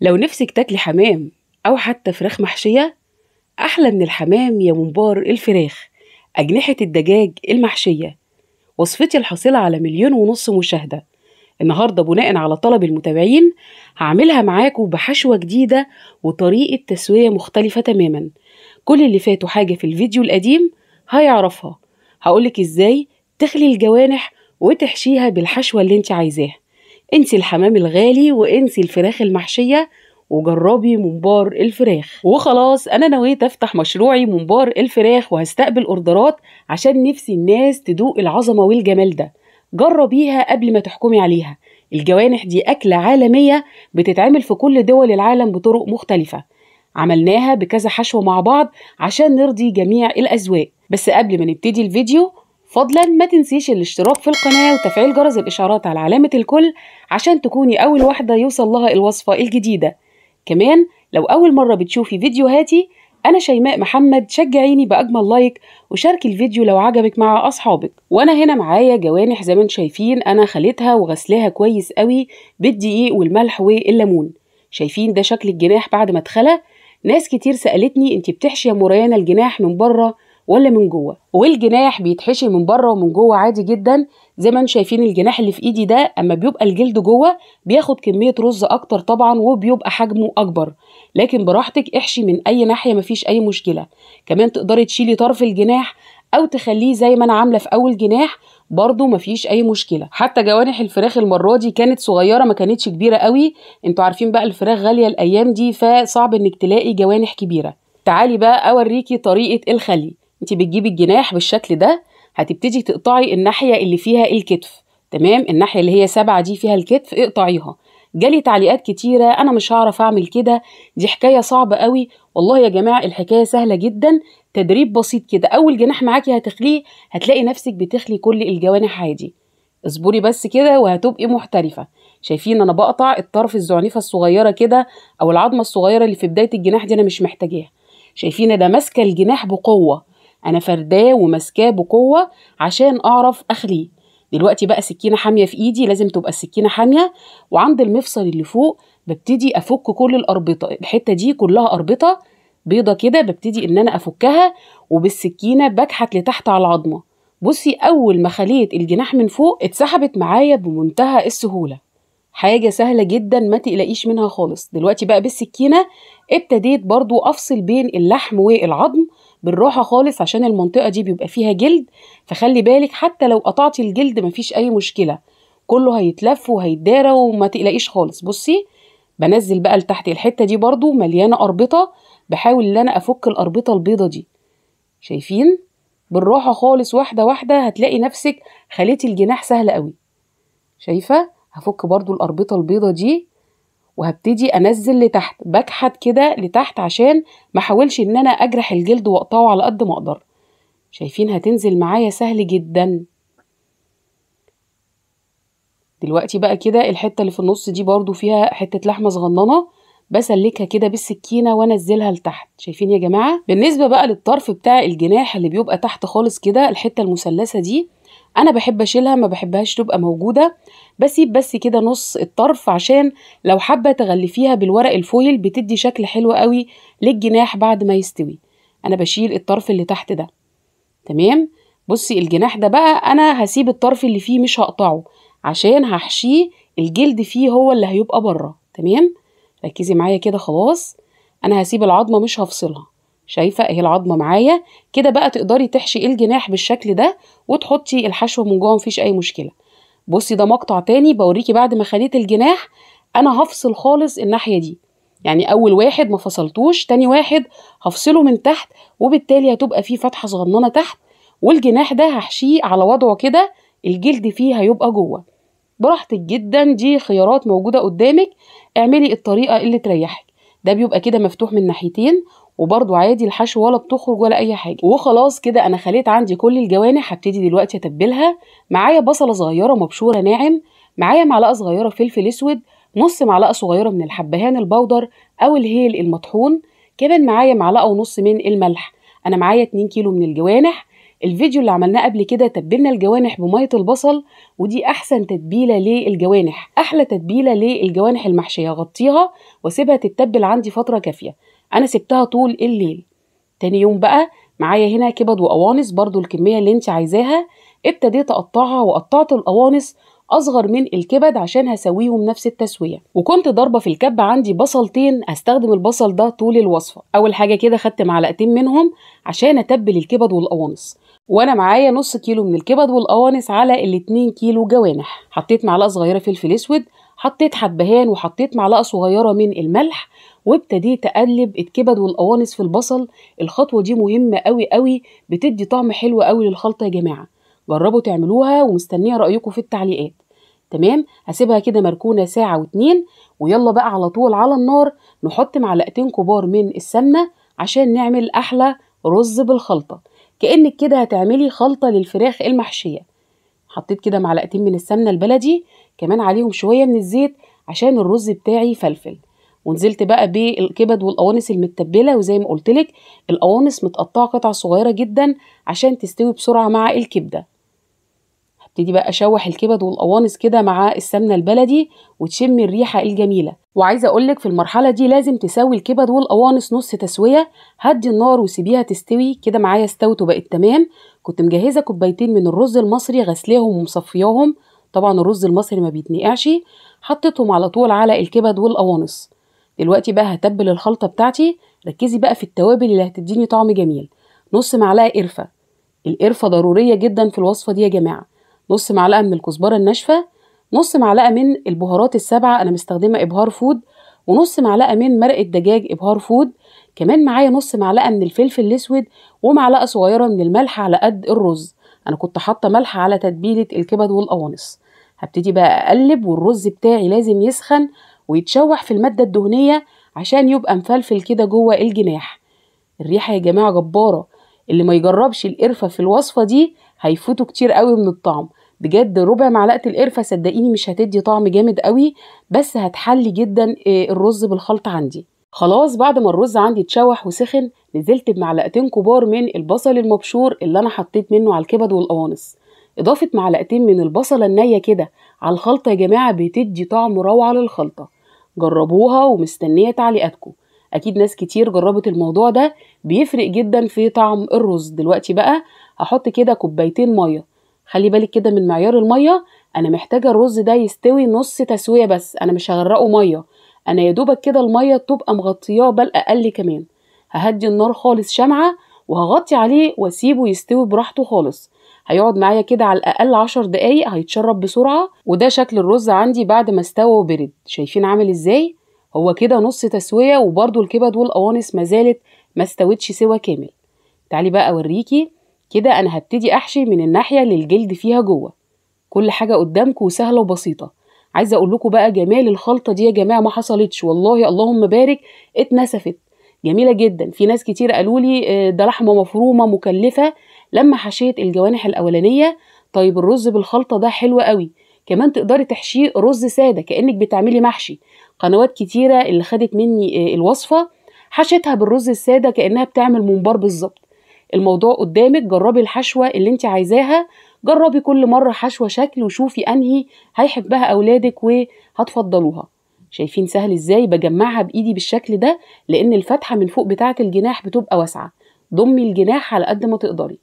لو نفسك تاكلي حمام أو حتى فراخ محشية أحلى من الحمام يا منبار الفراخ أجنحة الدجاج المحشية وصفتي الحاصلة على مليون ونص مشاهدة النهاردة بناء على طلب المتابعين هعملها معاكم بحشوة جديدة وطريقة تسوية مختلفة تماما كل اللي فاتوا حاجة في الفيديو القديم هيعرفها هقولك ازاي تخلي الجوانح وتحشيها بالحشوة اللي انت عايزاها انسي الحمام الغالي وانسي الفراخ المحشية وجربي ممبار الفراخ وخلاص انا نويت افتح مشروعي ممبار الفراخ وهستقبل اوردرات عشان نفسي الناس تدوق العظمه والجمال ده جربيها قبل ما تحكمي عليها الجوانح دي اكله عالميه بتتعمل في كل دول العالم بطرق مختلفه عملناها بكذا حشوه مع بعض عشان نرضي جميع الاذواق بس قبل ما نبتدي الفيديو فضلا ما تنسيش الاشتراك في القناة وتفعيل جرس الإشعارات على علامة الكل عشان تكوني أول واحدة يوصل لها الوصفة الجديدة كمان لو أول مرة بتشوفي فيديوهاتي أنا شيماء محمد شجعيني بأجمل لايك وشاركي الفيديو لو عجبك مع أصحابك وأنا هنا معايا جوانح زي ما انتم شايفين أنا خليتها وغسلاها كويس قوي بالدقيق والملح والليمون شايفين ده شكل الجناح بعد ما اتخلى ناس كتير سألتني انت بتحشي يا مريانة الجناح من بره ولا من جوه والجناح بيتحشي من بره ومن جوه عادي جدا زي ما انتم شايفين الجناح اللي في ايدي ده اما بيبقى الجلد جوه بياخد كميه رز اكتر طبعا وبيبقى حجمه اكبر لكن براحتك احشي من اي ناحيه مفيش اي مشكله كمان تقدري تشيلي طرف الجناح او تخليه زي ما انا عامله في اول جناح برضو مفيش اي مشكله حتى جوانح الفراخ المره دي كانت صغيره ما كانتش كبيره قوي انتوا عارفين بقى الفراخ غاليه الايام دي فصعب انك تلاقي جوانح كبيره تعالي بقى اوريكي طريقه الخلي انت بتجيبي الجناح بالشكل ده هتبتدي تقطعي الناحيه اللي فيها الكتف تمام الناحيه اللي هي سبعة دي فيها الكتف اقطعيها جالي تعليقات كتيرة أنا مش هعرف أعمل كده دي حكاية صعبة قوي والله يا جماعة الحكاية سهلة جدا تدريب بسيط كده أول جناح معاكي هتخليه هتلاقي نفسك بتخلي كل الجوانح عادي اصبري بس كده وهتبقي محترفة شايفين أنا بقطع الطرف الزعنفة الصغيرة كده أو العظمة الصغيرة اللي في بداية الجناح دي أنا مش محتاجاها شايفين أنا ماسكة الجناح بقوة انا فرداه وماسكاه بقوه عشان اعرف اخليه دلوقتي بقى سكينه حاميه في ايدي لازم تبقى السكينه حاميه وعند المفصل اللي فوق ببتدي افك كل الاربطه الحته دي كلها اربطه بيضه كده ببتدي ان انا افكها وبالسكينه بكحت لتحت على العظمه بصي اول ما خليت الجناح من فوق اتسحبت معايا بمنتهى السهوله حاجة سهلة جدا ما تقلقيش منها خالص دلوقتي بقى بالسكينة ابتديت برضو أفصل بين اللحم والعظم بالراحه خالص عشان المنطقه دي بيبقى فيها جلد فخلي بالك حتى لو قطعتي الجلد مفيش اي مشكله كله هيتلف وهيتدارى وما تقلقيش خالص بصي بنزل بقى لتحت الحته دي برضو مليانه اربطه بحاول ان انا افك الاربطه البيضه دي شايفين بالراحه خالص واحده واحده هتلاقي نفسك خليتي الجناح سهله قوي شايفه هفك برضو الاربطه البيضه دي وهبتدي انزل لتحت بكحت كده لتحت عشان ما احاولش ان انا اجرح الجلد واقطعه على قد ما اقدر شايفين هتنزل معايا سهل جدا دلوقتي بقى كده الحته اللي في النص دي برضو فيها حته لحمه صغننه بسلكها كده بالسكينه وانزلها لتحت شايفين يا جماعه بالنسبه بقى للطرف بتاع الجناح اللي بيبقى تحت خالص كده الحته المثلثه دي انا بحب اشيلها ما بحبهاش تبقى موجوده بسيب بس كده نص الطرف عشان لو حابه تغلفيها بالورق الفويل بتدي شكل حلو قوي للجناح بعد ما يستوي انا بشيل الطرف اللي تحت ده تمام بصي الجناح ده بقى انا هسيب الطرف اللي فيه مش هقطعه عشان هحشيه الجلد فيه هو اللي هيبقى بره تمام ركزي معايا كده خلاص انا هسيب العظمه مش هفصلها شايفه اهي العظمه معايا كده بقى تقدري تحشي الجناح بالشكل ده وتحطي الحشو من جوه مفيش اي مشكله بصي ده مقطع تاني بوريكي بعد ما خليت الجناح انا هفصل خالص الناحيه دي يعني اول واحد ما فصلتوش تاني واحد هفصله من تحت وبالتالي هتبقى فيه فتحه صغننه تحت والجناح ده هحشيه على وضعه كده الجلد فيه هيبقى جوه براحتك جدا دي خيارات موجوده قدامك اعملي الطريقه اللي تريحك ده بيبقى كده مفتوح من ناحيتين وبرده عادي الحشو ولا بتخرج ولا اي حاجه وخلاص كده انا خليت عندي كل الجوانح هبتدي دلوقتي اتبلها معايا بصله صغيره مبشوره ناعم معايا معلقه صغيره فلفل اسود نص معلقه صغيره من الحبهان البودر او الهيل المطحون كمان معايا معلقه ونص من الملح انا معايا 2 كيلو من الجوانح الفيديو اللي عملناه قبل كده تبلنا الجوانح بميه البصل ودي احسن تتبيله للجوانح احلى تتبيله للجوانح المحشيه غطيها واسيبها تتبل عندي فتره كافيه انا سبتها طول الليل تاني يوم بقى معايا هنا كبد وقوانص برضو الكميه اللي انت عايزاها ابتديت اقطعها وقطعت القوانص اصغر من الكبد عشان هسويهم نفس التسويه وكنت ضاربه في الكبه عندي بصلتين هستخدم البصل ده طول الوصفه اول حاجه كده خدت معلقتين منهم عشان اتبل الكبد والقوانص وانا معايا نص كيلو من الكبد والقوانص على الاتنين كيلو جوانح حطيت معلقه صغيره فلفل اسود حطيت حبهان وحطيت معلقه صغيره من الملح وابتديت اقلب الكبد والقوانص في البصل الخطوه دي مهمه قوي قوي بتدي طعم حلو قوي للخلطه يا جماعه جربوا تعملوها ومستنيه رايكم في التعليقات تمام هسيبها كده مركونه ساعه واتنين ويلا بقى على طول على النار نحط معلقتين كبار من السمنه عشان نعمل احلى رز بالخلطه كانك كده هتعملي خلطه للفراخ المحشيه حطيت كده معلقتين من السمنه البلدي كمان عليهم شويه من الزيت عشان الرز بتاعي فلفل ونزلت بقى بالكبد والقوانص المتبله وزي ما قلت لك القوانص متقطعه قطع صغيره جدا عشان تستوي بسرعه مع الكبده هبتدي بقى اشوح الكبد والقوانص كده مع السمنه البلدي وتشم الريحه الجميله وعايزه اقولك في المرحله دي لازم تسوي الكبد والقوانص نص تسويه هدي النار وسيبيها تستوي كده معايا استوت وبقت تمام كنت مجهزه كوبايتين من الرز المصري غسلاهم ومصفياهم طبعا الرز المصري ما بيتنقعش حطيتهم على طول على الكبد والقوانص دلوقتي بقى هتبل الخلطه بتاعتي ركزي بقى في التوابل اللي هتديني طعم جميل نص معلقه قرفه القرفه ضروريه جدا في الوصفه دي يا جماعه نص معلقه من الكزبره الناشفه نص معلقه من البهارات السبعه انا مستخدمه ابهار فود ونص معلقه من مرقه دجاج ابهار فود كمان معايا نص معلقه من الفلفل الاسود ومعلقه صغيره من الملح على قد الرز انا كنت حاطه ملح على تتبيله الكبد والقوانص هبتدي بقى اقلب والرز بتاعي لازم يسخن ويتشوح في المادة الدهنية عشان يبقى مفلفل كده جوه الجناح الريحة يا جماعة جبارة اللي ما يجربش القرفة في الوصفة دي هيفوته كتير قوي من الطعم بجد ربع معلقة القرفة صدقيني مش هتدي طعم جامد قوي بس هتحلي جدا آه، الرز بالخلطة عندي خلاص بعد ما الرز عندي اتشوح وسخن نزلت بمعلقتين كبار من البصل المبشور اللي انا حطيت منه على الكبد والقوانص اضافه معلقتين من البصله النيه كده على الخلطه يا جماعه بتدي طعم روعه للخلطه جربوها ومستنية تعليقاتكم اكيد ناس كتير جربت الموضوع ده بيفرق جدا في طعم الرز دلوقتي بقى هحط كده كوبايتين ميه خلي بالك كده من معيار الميه انا محتاجه الرز ده يستوي نص تسويه بس انا مش هغرقه ميه انا يا دوبك كده الميه تبقى مغطياه بل اقل كمان ههدي النار خالص شمعه وهغطي عليه واسيبه يستوي براحته خالص هيقعد معايا كده على الاقل عشر دقايق هيتشرب بسرعه وده شكل الرز عندي بعد ما استوى وبرد شايفين عامل ازاي هو كده نص تسويه وبرده الكبد والقوانص ما زالت ما استوتش سوى كامل تعالي بقى اوريكي كده انا هبتدي احشي من الناحيه اللي الجلد فيها جوه كل حاجه قدامكم وسهله وبسيطه عايزه اقول لكم بقى جمال الخلطه دي يا جماعه ما حصلتش والله اللهم بارك اتنسفت جميله جدا في ناس كتير قالوا لي آه، ده لحمه مفرومه مكلفه لما حشيت الجوانح الاولانيه طيب الرز بالخلطه ده حلو قوي كمان تقدري تحشيه رز ساده كانك بتعملي محشي قنوات كتيره اللي خدت مني آه، الوصفه حشتها بالرز الساده كانها بتعمل ممبار بالظبط الموضوع قدامك جربي الحشوه اللي انت عايزاها جربي كل مره حشوه شكل وشوفي انهي هيحبها اولادك وهتفضلوها شايفين سهل ازاي بجمعها بايدي بالشكل ده لان الفتحه من فوق بتاعه الجناح بتبقى واسعه ضمي الجناح على قد ما تقدري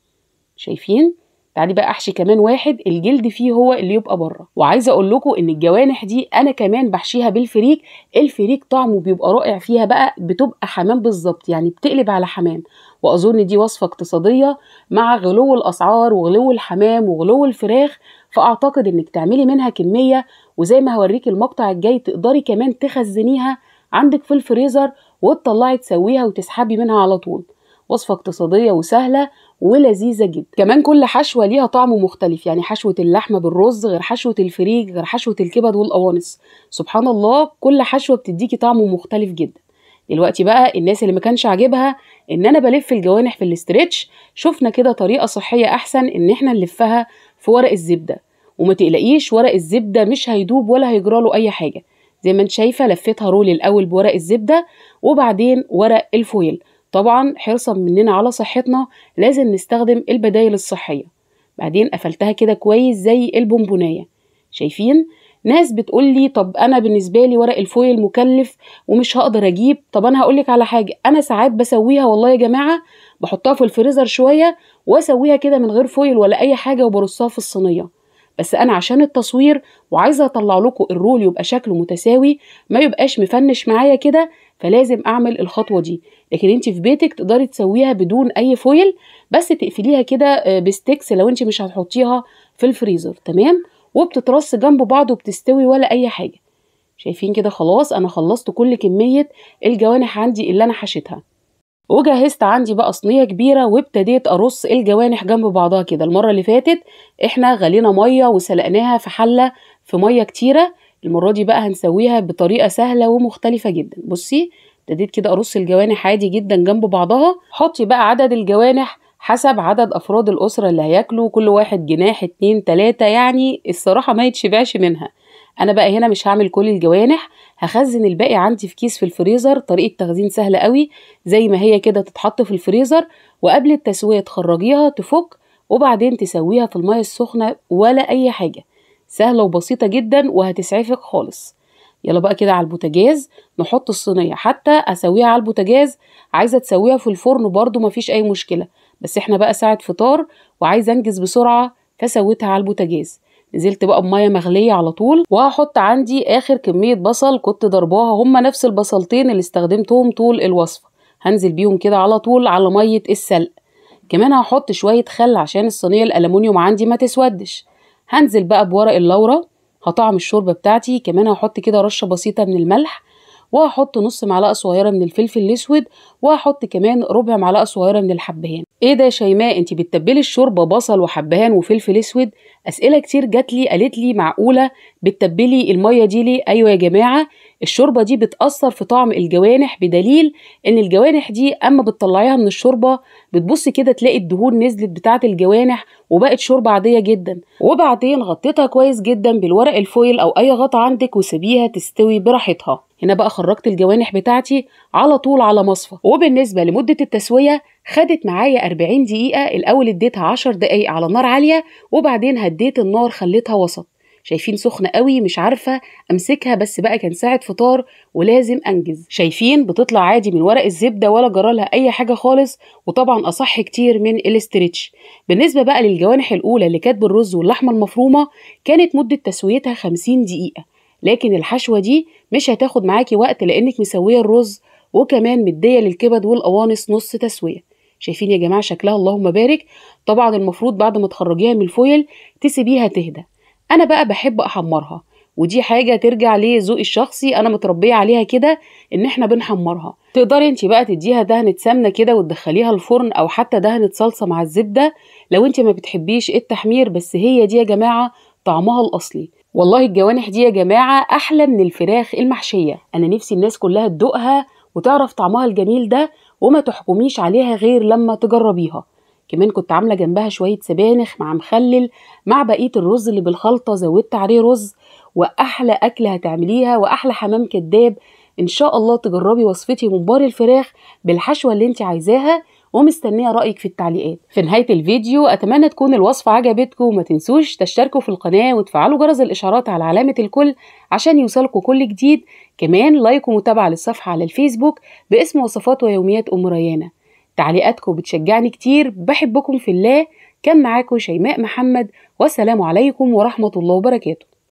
شايفين تعالي بقى احشي كمان واحد الجلد فيه هو اللي يبقى بره وعايزه اقول لكم ان الجوانح دي انا كمان بحشيها بالفريك الفريك طعمه بيبقى رائع فيها بقى بتبقى حمام بالظبط يعني بتقلب على حمام واظن دي وصفه اقتصاديه مع غلو الاسعار وغلو الحمام وغلو الفراخ فاعتقد انك تعملي منها كميه وزي ما هوريك المقطع الجاي تقدري كمان تخزنيها عندك في الفريزر وتطلعي تسويها وتسحبي منها على طول وصفه اقتصاديه وسهله ولذيذه جدا كمان كل حشوه ليها طعم مختلف يعني حشوه اللحمه بالرز غير حشوه الفريج غير حشوه الكبد والقوانص سبحان الله كل حشوه بتديكي طعم مختلف جدا دلوقتي بقى الناس اللي ما كانش عاجبها ان انا بلف الجوانح في الاسترتش شفنا كده طريقه صحيه احسن ان احنا نلفها في ورق الزبده وما تقلقيش ورق الزبده مش هيدوب ولا هيجرى له اي حاجه زي ما انت شايفه لفيتها رول الاول بورق الزبده وبعدين ورق الفويل طبعا حرصا مننا على صحتنا لازم نستخدم البدايل الصحية بعدين قفلتها كده كويس زي البونبوناية شايفين؟ ناس بتقول لي طب انا بالنسبه لي ورق الفويل مكلف ومش هقدر اجيب طب انا هقولك على حاجه انا ساعات بسويها والله يا جماعه بحطها في الفريزر شويه واسويها كده من غير فويل ولا اي حاجه وبرصها في الصينيه بس انا عشان التصوير وعايزه اطلع لكم الرول يبقى شكله متساوي ما يبقاش مفنش معايا كده فلازم اعمل الخطوه دي لكن انت في بيتك تقدري تسويها بدون اي فويل بس تقفليها كده آه، بستكس لو انت مش هتحطيها في الفريزر تمام وبتترص جنب بعض وبتستوي ولا اي حاجه شايفين كده خلاص انا خلصت كل كميه الجوانح عندي اللي انا حشيتها وجهزت عندي بقى صينيه كبيره وابتديت ارص الجوانح جنب بعضها كده المره اللي فاتت احنا غلينا ميه وسلقناها في حله في ميه كتيره المرة دي بقى هنسويها بطريقة سهلة ومختلفة جدا بصي ابتديت كده أرص الجوانح عادي جدا جنب بعضها حطي بقى عدد الجوانح حسب عدد أفراد الأسرة اللي هياكلوا كل واحد جناح اتنين تلاتة يعني الصراحة ما يتشبعش منها أنا بقى هنا مش هعمل كل الجوانح هخزن الباقي عندي في كيس في الفريزر طريقة تخزين سهلة قوي زي ما هي كده تتحط في الفريزر وقبل التسوية تخرجيها تفك وبعدين تسويها في المية السخنة ولا أي حاجة سهلة وبسيطة جدا وهتسعفك خالص يلا بقى كده على البوتاجاز نحط الصينية حتى اسويها على البوتاجاز عايزة تسويها في الفرن برضو مفيش اي مشكلة بس احنا بقى ساعة فطار وعايزة انجز بسرعة فسويتها على البوتاجاز نزلت بقى بميه مغليه على طول وهحط عندي اخر كميه بصل كنت ضرباها هما نفس البصلتين اللي استخدمتهم طول الوصفه هنزل بيهم كده على طول على ميه السلق كمان هحط شويه خل عشان الصينيه الالومنيوم عندي ما تسودش هنزل بقى بورق اللورة هطعم الشوربة بتاعتي كمان هحط كده رشة بسيطة من الملح وهحط نص معلقة صغيرة من الفلفل الأسود وهحط كمان ربع معلقة صغيرة من الحبهان ايه ده شيماء انت بتتبلي الشوربه بصل وحبهان وفلفل اسود اسئله كتير جات لي قالت لي معقوله بتتبلي الميه دي ليه ايوه يا جماعه الشوربه دي بتاثر في طعم الجوانح بدليل ان الجوانح دي اما بتطلعيها من الشوربه بتبصي كده تلاقي الدهون نزلت بتاعه الجوانح وبقت شوربه عاديه جدا وبعدين غطيتها كويس جدا بالورق الفويل او اي غطا عندك وسيبيها تستوي براحتها هنا بقى خرجت الجوانح بتاعتي على طول على مصفى وبالنسبه لمده التسويه خدت معايا 40 دقيقة الأول اديتها 10 دقايق على نار عالية وبعدين هديت النار خليتها وسط شايفين سخنة قوي مش عارفة أمسكها بس بقى كان ساعة فطار ولازم أنجز شايفين بتطلع عادي من ورق الزبدة ولا جرالها أي حاجة خالص وطبعا أصح كتير من الاسترتش بالنسبة بقى للجوانح الأولى اللي كانت بالرز واللحمة المفرومة كانت مدة تسويتها 50 دقيقة لكن الحشوة دي مش هتاخد معاكي وقت لأنك مسوية الرز وكمان مدية للكبد والقوانص نص تسوية شايفين يا جماعه شكلها اللهم بارك طبعا المفروض بعد ما تخرجيها من الفويل تسيبيها تهدى انا بقى بحب احمرها ودي حاجة ترجع لذوقي الشخصي أنا متربية عليها كده إن إحنا بنحمرها تقدري أنت بقى تديها دهنة سمنة كده وتدخليها الفرن أو حتى دهنة صلصة مع الزبدة لو أنت ما بتحبيش إيه التحمير بس هي دي يا جماعة طعمها الأصلي والله الجوانح دي يا جماعة أحلى من الفراخ المحشية أنا نفسي الناس كلها تدوقها وتعرف طعمها الجميل ده وما تحكميش عليها غير لما تجربيها كمان كنت عاملة جنبها شوية سبانخ مع مخلل مع بقية الرز اللي بالخلطة زودت عليه رز وأحلى أكلة هتعمليها وأحلى حمام كداب إن شاء الله تجربي وصفتي ممبار الفراخ بالحشوة اللي انت عايزاها ومستنيه رايك في التعليقات في نهايه الفيديو اتمنى تكون الوصفه عجبتكم وما تنسوش تشتركوا في القناه وتفعلوا جرس الاشعارات على علامه الكل عشان يوصلكوا كل جديد كمان لايك ومتابعه للصفحه على الفيسبوك باسم وصفات ويوميات ام ريانه تعليقاتكم بتشجعني كتير بحبكم في الله كان معاكم شيماء محمد والسلام عليكم ورحمه الله وبركاته